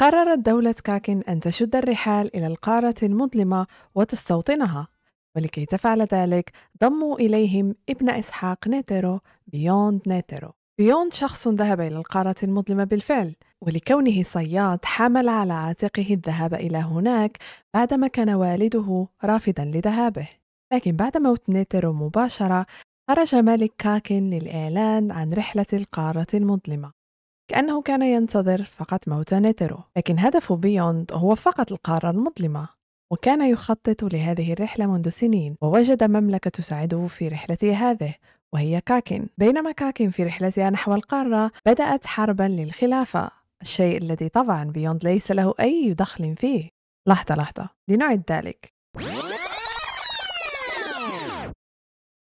قررت دولة كاكن أن تشد الرحال إلى القارة المظلمة وتستوطنها ولكي تفعل ذلك ضموا إليهم ابن إسحاق نيترو بيوند نيترو بيوند شخص ذهب إلى القارة المظلمة بالفعل ولكونه صياد حمل على عاتقه الذهاب إلى هناك بعدما كان والده رافضا لذهابه لكن بعد موت نيترو مباشرة خرج ملك كاكن للإعلان عن رحلة القارة المظلمة كأنه كان ينتظر فقط موت نيترو لكن هدف بيوند هو فقط القارة المظلمة وكان يخطط لهذه الرحلة منذ سنين ووجد مملكة تساعده في رحلته هذه وهي كاكن بينما كاكن في رحلتها نحو القارة بدأت حربا للخلافة الشيء الذي طبعا بيوند ليس له أي دخل فيه لحظة لحظة لنعد ذلك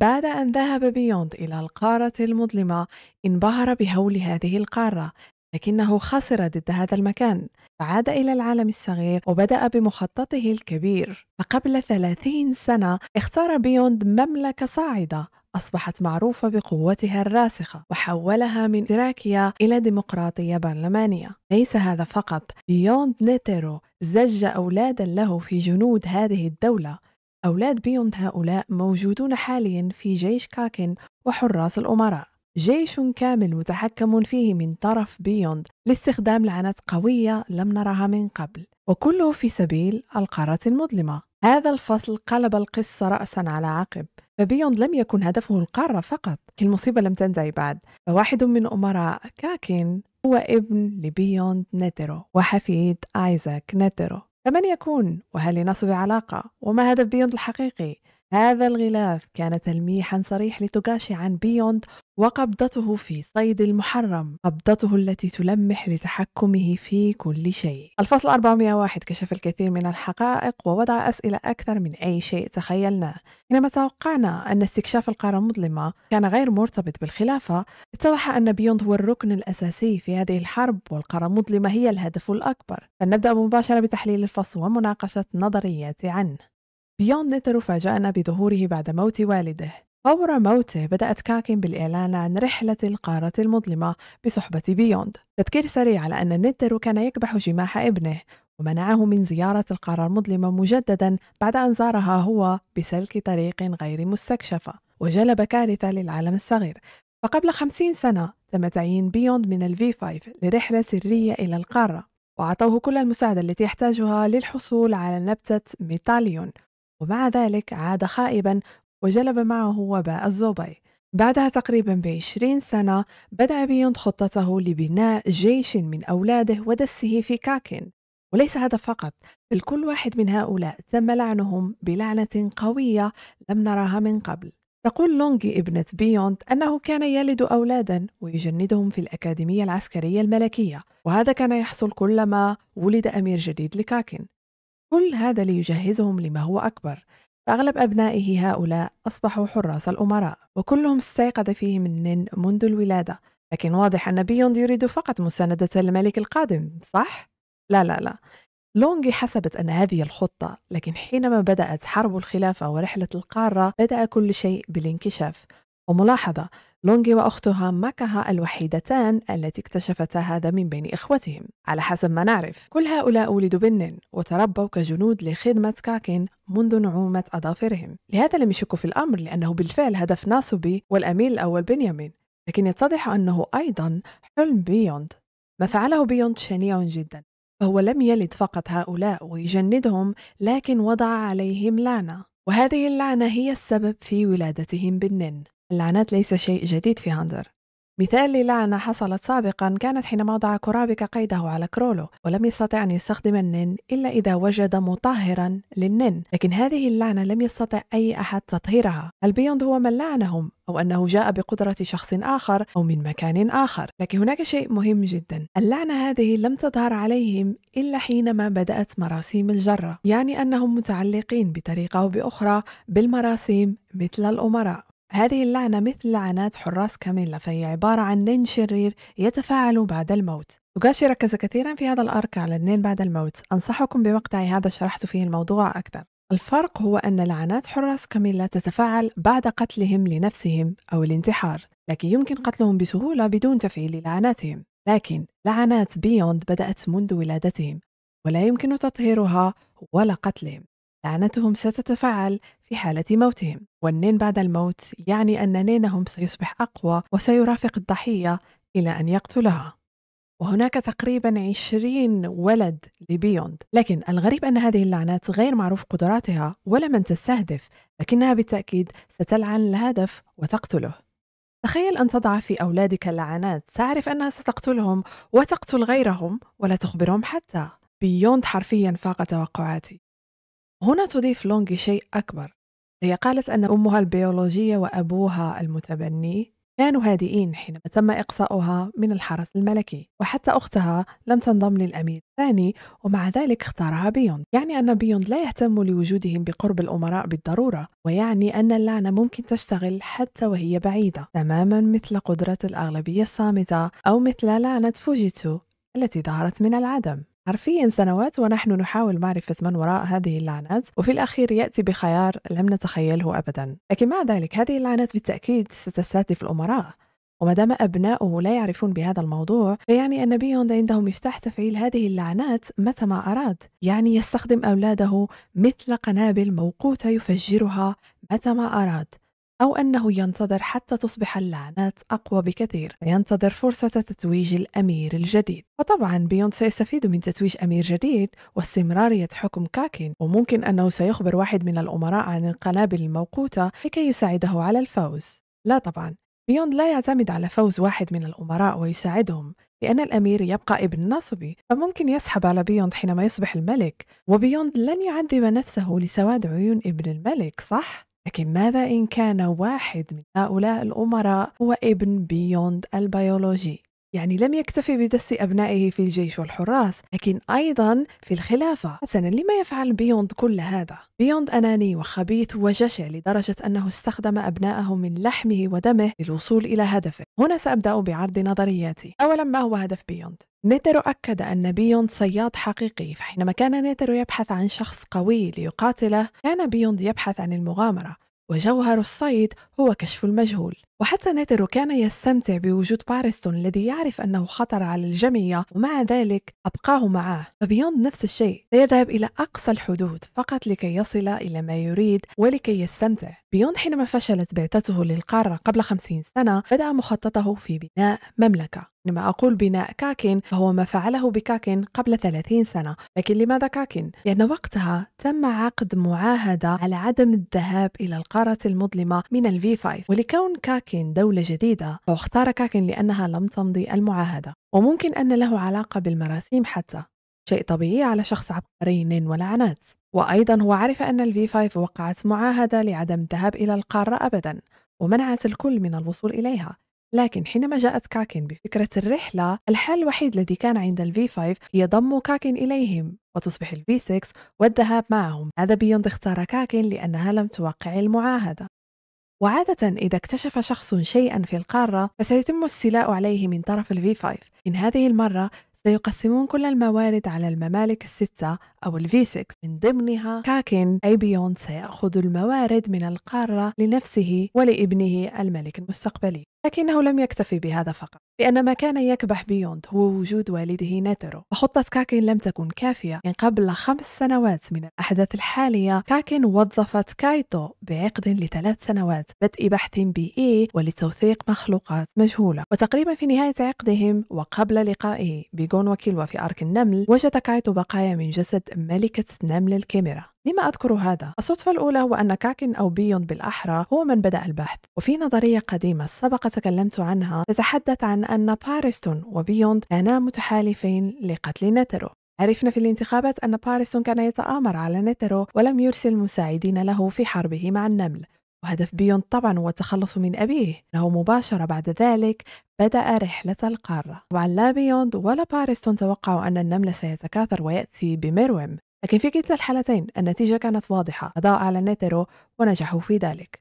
بعد أن ذهب بيوند إلى القارة المظلمة انبهر بهول هذه القارة لكنه خسر ضد هذا المكان فعاد إلى العالم الصغير وبدأ بمخططه الكبير فقبل ثلاثين سنة اختار بيوند مملكة صاعدة أصبحت معروفة بقوتها الراسخة وحولها من تراكيا إلى ديمقراطية برلمانية ليس هذا فقط بيوند نيترو زج أولادا له في جنود هذه الدولة أولاد بيوند هؤلاء موجودون حاليا في جيش كاكن وحراس الأمراء جيش كامل متحكم فيه من طرف بيوند لاستخدام لعنات قوية لم نرها من قبل وكله في سبيل القارة المظلمة هذا الفصل قلب القصة رأسا على عقب فبيوند لم يكن هدفه القارة فقط المصيبة لم تنتهي بعد فواحد من أمراء كاكين هو ابن لبيوند نترو وحفيد آيزاك نترو فمن يكون؟ وهل لنصب علاقة؟ وما هدف بيوند الحقيقي؟ هذا الغلاف كان تلميحا صريح لتوغاشي عن بيوند وقبضته في صيد المحرم قبضته التي تلمح لتحكمه في كل شيء الفصل 401 كشف الكثير من الحقائق ووضع أسئلة أكثر من أي شيء تخيلناه حينما توقعنا أن استكشاف القارة المظلمة كان غير مرتبط بالخلافة اتضح أن بيوند هو الركن الأساسي في هذه الحرب والقارة المظلمة هي الهدف الأكبر فلنبدأ مباشرة بتحليل الفصل ومناقشة نظرياتي عنه بيوند نترو فاجأنا بظهوره بعد موت والده فور موته بدأت كاكين بالإعلان عن رحلة القارة المظلمة بصحبة بيوند تذكير سريع على أن نيترو كان يكبح جماح ابنه ومنعه من زيارة القارة المظلمة مجددا بعد أن زارها هو بسلك طريق غير مستكشفة وجلب كارثة للعالم الصغير فقبل خمسين سنة تم تعيين بيوند من الفي 5 لرحلة سرية إلى القارة وأعطوه كل المساعدة التي يحتاجها للحصول على نبتة ميتاليون ومع ذلك عاد خائبا وجلب معه وباء الزوبي بعدها تقريبا بعشرين سنة بدأ بيوند خطته لبناء جيش من أولاده ودسه في كاكن وليس هذا فقط بل كل واحد من هؤلاء تم لعنهم بلعنة قوية لم نراها من قبل تقول لونغي ابنة بيوند أنه كان يلد أولادا ويجندهم في الأكاديمية العسكرية الملكية وهذا كان يحصل كلما ولد أمير جديد لكاكن كل هذا ليجهزهم لما هو أكبر فأغلب أبنائه هؤلاء أصبحوا حراس الأمراء وكلهم استيقظ فيهم من منذ الولادة لكن واضح أن بيوند يريد فقط مساندة الملك القادم صح؟ لا لا لا لونغي حسبت أن هذه الخطة لكن حينما بدأت حرب الخلافة ورحلة القارة بدأ كل شيء بالانكشاف وملاحظة لونغي وأختها ماكاها الوحيدتان التي اكتشفتا هذا من بين إخوتهم على حسب ما نعرف كل هؤلاء ولدوا بالنن وتربوا كجنود لخدمة كاكين منذ نعومة أظافرهم لهذا لم يشكوا في الأمر لأنه بالفعل هدف ناسوبي والأمير الأول بنيامين لكن يتضح أنه أيضا حلم بيوند ما فعله بيوند شنيع جدا فهو لم يلد فقط هؤلاء ويجندهم لكن وضع عليهم لعنة وهذه اللعنة هي السبب في ولادتهم بالنن اللعنات ليس شيء جديد في هاندر مثال للعنة حصلت سابقا كانت حينما وضع كورابيكا قيده على كرولو ولم يستطع أن يستخدم النن إلا إذا وجد مطهرا للنن لكن هذه اللعنة لم يستطع أي أحد تطهيرها البيوند هو من لعنهم أو أنه جاء بقدرة شخص آخر أو من مكان آخر لكن هناك شيء مهم جدا اللعنة هذه لم تظهر عليهم إلا حينما بدأت مراسيم الجرة يعني أنهم متعلقين بطريقة أو بأخرى بالمراسيم مثل الأمراء هذه اللعنة مثل لعنات حراس كاميلا فهي عبارة عن نين شرير يتفاعل بعد الموت لوكاشي ركز كثيرا في هذا الأرك على النين بعد الموت أنصحكم بمقطع هذا شرحت فيه الموضوع أكثر الفرق هو أن لعنات حراس كاميلا تتفاعل بعد قتلهم لنفسهم أو الانتحار لكن يمكن قتلهم بسهولة بدون تفعيل لعناتهم لكن لعنات بيوند بدأت منذ ولادتهم ولا يمكن تطهيرها ولا قتلهم لعنتهم ستتفاعل في حالة موتهم والنين بعد الموت يعني أن نينهم سيصبح أقوى وسيرافق الضحية إلى أن يقتلها وهناك تقريبا 20 ولد لبيوند لكن الغريب أن هذه اللعنات غير معروف قدراتها ولا من تستهدف لكنها بالتأكيد ستلعن الهدف وتقتله تخيل أن تضع في أولادك اللعنات تعرف أنها ستقتلهم وتقتل غيرهم ولا تخبرهم حتى بيوند حرفيا فاق توقعاتي هنا تضيف لونغي شيء أكبر هي قالت أن أمها البيولوجية وأبوها المتبني كانوا هادئين حينما تم إقصاؤها من الحرس الملكي وحتى أختها لم تنضم للأمير الثاني ومع ذلك اختارها بيوند يعني أن بيوند لا يهتم لوجودهم بقرب الأمراء بالضرورة ويعني أن اللعنة ممكن تشتغل حتى وهي بعيدة تماما مثل قدرة الأغلبية الصامتة أو مثل لعنة فوجيتسو التي ظهرت من العدم حرفيا سنوات ونحن نحاول معرفة من وراء هذه اللعنات وفي الأخير يأتي بخيار لم نتخيله أبدا لكن مع ذلك هذه اللعنات بالتأكيد ستستهدف الأمراء وما دام أبناؤه لا يعرفون بهذا الموضوع فيعني أن بيوند عنده مفتاح تفعيل هذه اللعنات متى ما أراد يعني يستخدم أولاده مثل قنابل موقوتة يفجرها متى ما أراد أو أنه ينتظر حتى تصبح اللعنات أقوى بكثير فينتظر فرصة تتويج الأمير الجديد وطبعا بيونسي يستفيد من تتويج أمير جديد واستمرارية حكم كاكين وممكن أنه سيخبر واحد من الأمراء عن القنابل الموقوتة لكي يساعده على الفوز لا طبعا بيوند لا يعتمد على فوز واحد من الأمراء ويساعدهم لأن الأمير يبقى ابن نصبي فممكن يسحب على بيوند حينما يصبح الملك وبيوند لن يعذب نفسه لسواد عيون ابن الملك صح؟ لكن ماذا إن كان واحد من هؤلاء الأمراء هو ابن بيوند البيولوجي يعني لم يكتفي بدس أبنائه في الجيش والحراس لكن أيضا في الخلافة حسنا لما يفعل بيوند كل هذا؟ بيوند أناني وخبيث وجشع لدرجة أنه استخدم أبنائه من لحمه ودمه للوصول إلى هدفه هنا سأبدأ بعرض نظرياتي أولا ما هو هدف بيوند؟ نيترو أكد أن بيوند صياد حقيقي فحينما كان نيترو يبحث عن شخص قوي ليقاتله كان بيوند يبحث عن المغامرة وجوهر الصيد هو كشف المجهول وحتى ناترو كان يستمتع بوجود بارستون الذي يعرف أنه خطر على الجميع ومع ذلك أبقاه معه فبيوند نفس الشيء سيذهب إلى أقصى الحدود فقط لكي يصل إلى ما يريد ولكي يستمتع بيوند حينما فشلت بعثته للقارة قبل خمسين سنة بدأ مخططه في بناء مملكة عندما أقول بناء كاكن فهو ما فعله بكاكن قبل 30 سنة لكن لماذا كاكن؟ لأن وقتها تم عقد معاهدة على عدم الذهاب إلى القارة المظلمة من الفي 5 ولكون كاكن دولة جديدة فاختار كاكن لأنها لم تمضي المعاهدة وممكن أن له علاقة بالمراسيم حتى شيء طبيعي على شخص عبقري ولعنات وأيضا هو عرف أن الفي 5 وقعت معاهدة لعدم الذهاب إلى القارة أبدا ومنعت الكل من الوصول إليها لكن حينما جاءت كاكن بفكرة الرحلة الحل الوحيد الذي كان عند الفي 5 هي ضم كاكن إليهم وتصبح الفي 6 والذهاب معهم هذا بيوند اختار كاكن لأنها لم توقع المعاهدة وعادة إذا اكتشف شخص شيئا في القارة فسيتم السلاء عليه من طرف الفي 5 إن هذه المرة سيقسمون كل الموارد على الممالك الستة أو الفي 6 من ضمنها كاكين أي بيون سيأخذ الموارد من القارة لنفسه ولابنه الملك المستقبلي لكنه لم يكتفي بهذا فقط لأن ما كان يكبح بيوند هو وجود والده ناترو وخطة كاكين لم تكن كافية إن يعني قبل خمس سنوات من الأحداث الحالية كاكين وظفت كايتو بعقد لثلاث سنوات بدء بحث بيئي e ولتوثيق مخلوقات مجهولة وتقريبا في نهاية عقدهم وقبل لقائه بجون وكيلوا في أرك النمل وجد كايتو بقايا من جسد ملكة نمل الكاميرا لما أذكر هذا؟ الصدفة الأولى هو أن كاكن أو بيون بالأحرى هو من بدأ البحث وفي نظرية قديمة سبق تكلمت عنها تتحدث عن أن بارستون وبيوند كانا متحالفين لقتل نترو عرفنا في الانتخابات أن بارستون كان يتآمر على نترو ولم يرسل مساعدين له في حربه مع النمل وهدف بيون طبعا هو التخلص من أبيه إنه مباشرة بعد ذلك بدأ رحلة القارة طبعا لا بيوند ولا بارستون توقعوا أن النمل سيتكاثر ويأتي بميروم لكن في كلتا الحالتين النتيجة كانت واضحة قضاء على نيترو ونجحوا في ذلك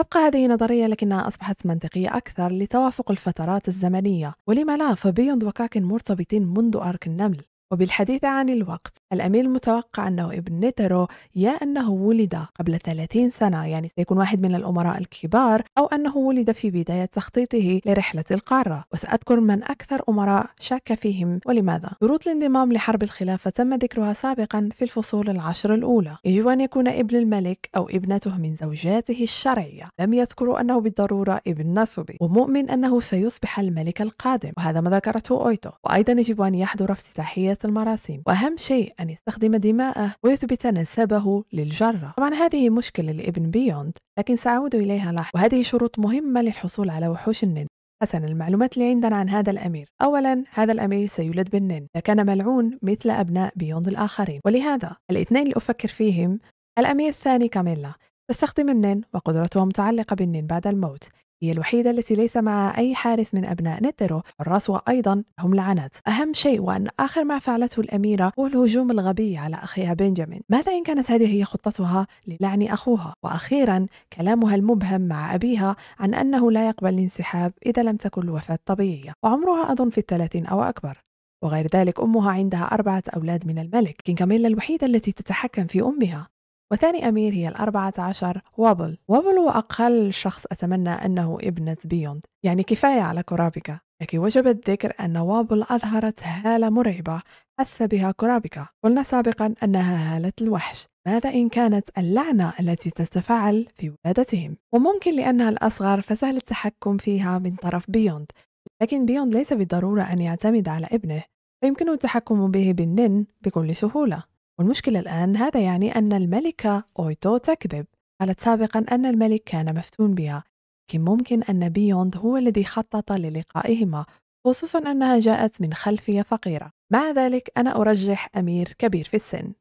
تبقى هذه نظرية لكنها أصبحت منطقية أكثر لتوافق الفترات الزمنية ولما لا فبيوند وكاكن مرتبطين منذ أرك النمل وبالحديث عن الوقت الأمير المتوقع أنه ابن نترو يا أنه ولد قبل 30 سنة يعني سيكون واحد من الأمراء الكبار أو أنه ولد في بداية تخطيطه لرحلة القارة وسأذكر من أكثر أمراء شك فيهم ولماذا شروط الانضمام لحرب الخلافة تم ذكرها سابقا في الفصول العشر الأولى يجب أن يكون ابن الملك أو ابنته من زوجاته الشرعية لم يذكروا أنه بالضرورة ابن نسبي ومؤمن أنه سيصبح الملك القادم وهذا ما ذكرته أويتو وأيضا يجب أن يحضر افتتاحية المراسيم وأهم شيء أن يستخدم دماءه ويثبت نسبه للجرة طبعا هذه مشكلة لابن بيوند لكن سأعود إليها لاحقا وهذه شروط مهمة للحصول على وحوش النن حسنا المعلومات اللي عندنا عن هذا الأمير أولا هذا الأمير سيولد بالنن لكان ملعون مثل أبناء بيوند الآخرين ولهذا الاثنين اللي أفكر فيهم الأمير الثاني كاميلا تستخدم النين وقدرته متعلقة بالنين بعد الموت هي الوحيدة التي ليس معها أي حارس من أبناء نترو الراس وأيضا هم لعنات أهم شيء وأن آخر ما فعلته الأميرة هو الهجوم الغبي على أخيها بنجامين ماذا إن كانت هذه هي خطتها للعن أخوها وأخيرا كلامها المبهم مع أبيها عن أنه لا يقبل الانسحاب إذا لم تكن الوفاة طبيعية وعمرها أظن في الثلاثين أو أكبر وغير ذلك أمها عندها أربعة أولاد من الملك كين كاميلا الوحيدة التي تتحكم في أمها وثاني أمير هي الأربعة عشر وابل وابل هو أقل شخص أتمنى أنه ابنة بيوند يعني كفاية على كورابيكا لكن وجب الذكر أن وابل أظهرت هالة مرعبة حس بها كورابيكا قلنا سابقا أنها هالة الوحش ماذا إن كانت اللعنة التي تتفاعل في ولادتهم وممكن لأنها الأصغر فسهل التحكم فيها من طرف بيوند لكن بيوند ليس بالضرورة أن يعتمد على ابنه فيمكنه التحكم به بالنن بكل سهولة والمشكلة الآن هذا يعني أن الملكة أويتو تكذب قالت سابقا أن الملك كان مفتون بها لكن ممكن أن بيوند هو الذي خطط للقائهما خصوصا أنها جاءت من خلفية فقيرة مع ذلك أنا أرجح أمير كبير في السن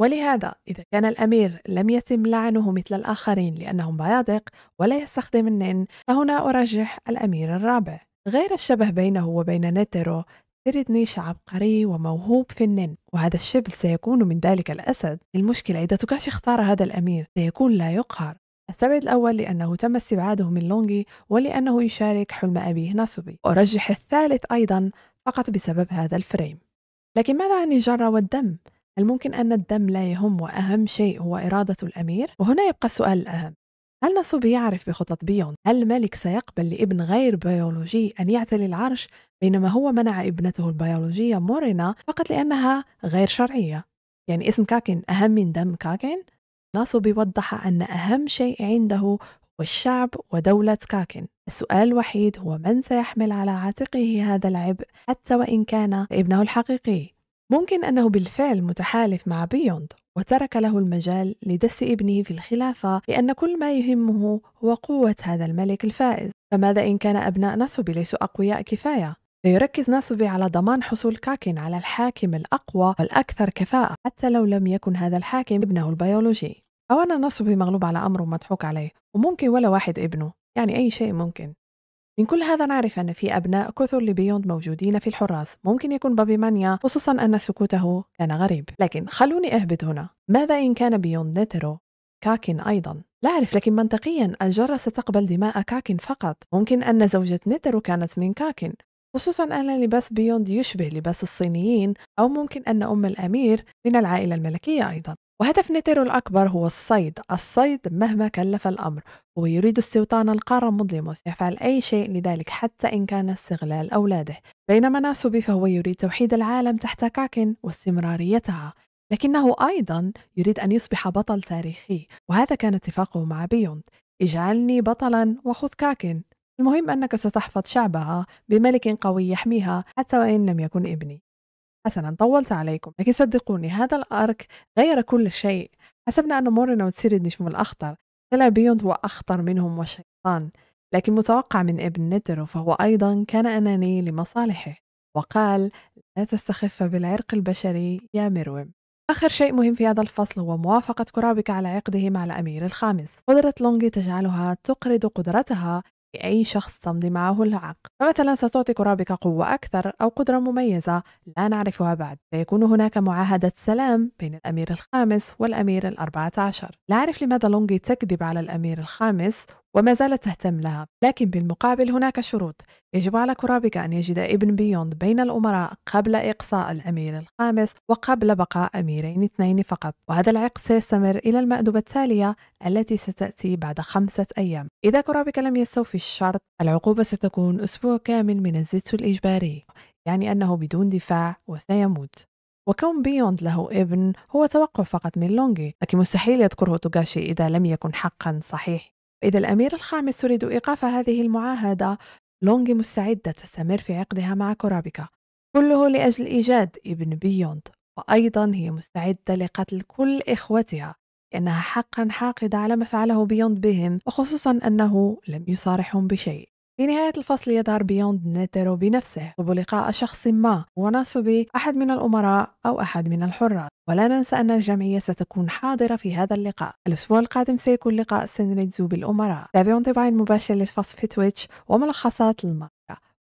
ولهذا إذا كان الأمير لم يتم لعنه مثل الآخرين لأنهم بيادق ولا يستخدم النن فهنا أرجح الأمير الرابع غير الشبه بينه وبين نيترو سردنيش عبقري وموهوب في النن وهذا الشبل سيكون من ذلك الأسد المشكلة إذا توكاشي اختار هذا الأمير سيكون لا يقهر السبب الأول لأنه تم استبعاده من لونغي ولأنه يشارك حلم أبيه ناسوبي أرجح الثالث أيضا فقط بسبب هذا الفريم لكن ماذا عن الجرة والدم؟ هل ممكن أن الدم لا يهم وأهم شيء هو إرادة الأمير؟ وهنا يبقى السؤال الأهم هل نصب يعرف بخطط بيون هل الملك سيقبل لابن غير بيولوجي أن يعتلي العرش بينما هو منع ابنته البيولوجية مورينا فقط لأنها غير شرعية يعني اسم كاكن أهم من دم كاكن ناصوبي وضح أن أهم شيء عنده هو الشعب ودولة كاكن السؤال الوحيد هو من سيحمل على عاتقه هذا العبء حتى وإن كان ابنه الحقيقي ممكن أنه بالفعل متحالف مع بيوند وترك له المجال لدس ابنه في الخلافة لأن كل ما يهمه هو قوة هذا الملك الفائز فماذا إن كان أبناء ناسوبي ليسوا أقوياء كفاية؟ سيركز ناسوبي على ضمان حصول كاكين على الحاكم الأقوى والأكثر كفاءة حتى لو لم يكن هذا الحاكم ابنه البيولوجي أو أن ناسوبي مغلوب على أمره ومضحوك عليه وممكن ولا واحد ابنه يعني أي شيء ممكن من كل هذا نعرف أن في أبناء كثر لبيوند موجودين في الحراس ممكن يكون بابي مانيا خصوصا أن سكوته كان غريب لكن خلوني أهبط هنا ماذا إن كان بيوند نيترو كاكن أيضا لا أعرف لكن منطقيا الجرة ستقبل دماء كاكن فقط ممكن أن زوجة نيترو كانت من كاكن خصوصا أن لباس بيوند يشبه لباس الصينيين أو ممكن أن أم الأمير من العائلة الملكية أيضا وهدف نيتيرو الأكبر هو الصيد الصيد مهما كلف الأمر هو يريد استيطان القارة مظلموس يفعل أي شيء لذلك حتى إن كان استغلال أولاده بينما ناسوبي فهو يريد توحيد العالم تحت كاكن واستمراريتها لكنه أيضا يريد أن يصبح بطل تاريخي وهذا كان اتفاقه مع بيوند اجعلني بطلا وخذ كاكن المهم أنك ستحفظ شعبها بملك قوي يحميها حتى وإن لم يكن ابني حسنا طولت عليكم لكن صدقوني هذا الأرك غير كل شيء حسبنا أن مورينا وتسيريد نجمون الأخطر طلع بيونت هو أخطر منهم والشيطان لكن متوقع من ابن نترو فهو أيضا كان أناني لمصالحه وقال لا تستخف بالعرق البشري يا مروم آخر شيء مهم في هذا الفصل هو موافقة كرابك على عقده مع الأمير الخامس قدرة لونغي تجعلها تقرض قدرتها لأي شخص تمضي معه العقد فمثلا ستعطي رابك قوة أكثر أو قدرة مميزة لا نعرفها بعد سيكون هناك معاهدة سلام بين الأمير الخامس والأمير الأربعة عشر لا أعرف لماذا لونغي تكذب على الأمير الخامس وما زالت تهتم لها لكن بالمقابل هناك شروط يجب على كورابيكا أن يجد ابن بيوند بين الأمراء قبل إقصاء الأمير الخامس وقبل بقاء أميرين اثنين فقط وهذا العقد سيستمر إلى المأدبة التالية التي ستأتي بعد خمسة أيام إذا كورابيكا لم يستوفي الشرط العقوبة ستكون أسبوع كامل من الزيت الإجباري يعني أنه بدون دفاع وسيموت وكون بيوند له ابن هو توقع فقط من لونغي لكن مستحيل يذكره توغاشي إذا لم يكن حقا صحيح إذا الأمير الخامس يريد إيقاف هذه المعاهدة لونغ مستعدة تستمر في عقدها مع كورابيكا كله لأجل إيجاد ابن بيوند وأيضا هي مستعدة لقتل كل إخوتها لأنها حقا حاقدة على ما فعله بيوند بهم وخصوصا أنه لم يصارحهم بشيء في نهاية الفصل يظهر بيوند نيترو بنفسه يطلب لقاء شخص ما وناسوبي أحد من الأمراء أو أحد من الحراس ولا ننسى أن الجمعية ستكون حاضرة في هذا اللقاء الأسبوع القادم سيكون لقاء سينريتزو بالأمراء تابعوا انطباع مباشر للفصل في تويتش وملخصات المقطع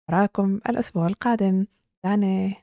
أراكم الأسبوع القادم داني